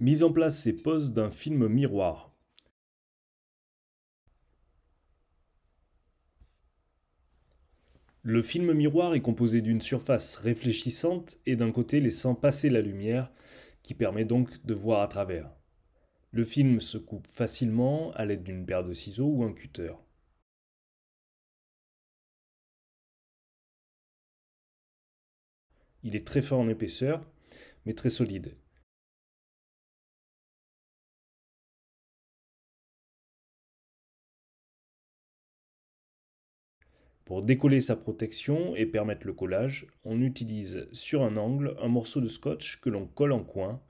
Mise en place et pose d'un film miroir. Le film miroir est composé d'une surface réfléchissante et d'un côté laissant passer la lumière, qui permet donc de voir à travers. Le film se coupe facilement à l'aide d'une paire de ciseaux ou un cutter. Il est très fort en épaisseur, mais très solide, Pour décoller sa protection et permettre le collage, on utilise sur un angle un morceau de scotch que l'on colle en coin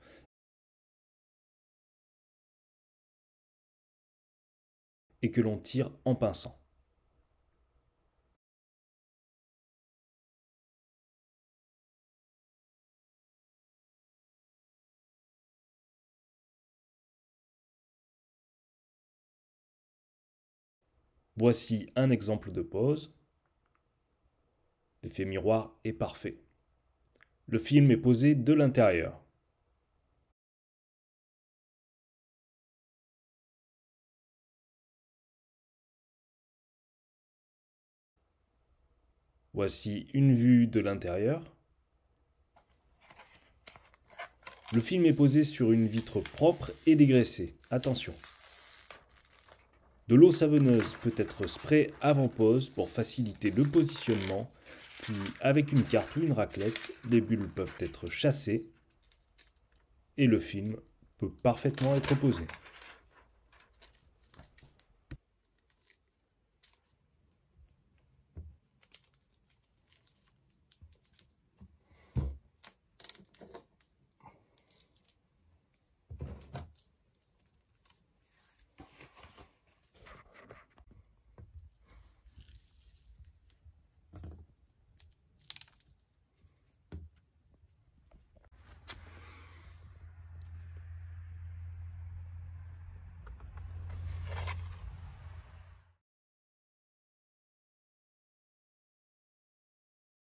et que l'on tire en pinçant. Voici un exemple de pose. L'effet miroir est parfait. Le film est posé de l'intérieur. Voici une vue de l'intérieur. Le film est posé sur une vitre propre et dégraissée. Attention. De l'eau savonneuse peut être spray avant pose pour faciliter le positionnement puis, avec une carte ou une raclette, les bulles peuvent être chassées et le film peut parfaitement être posé.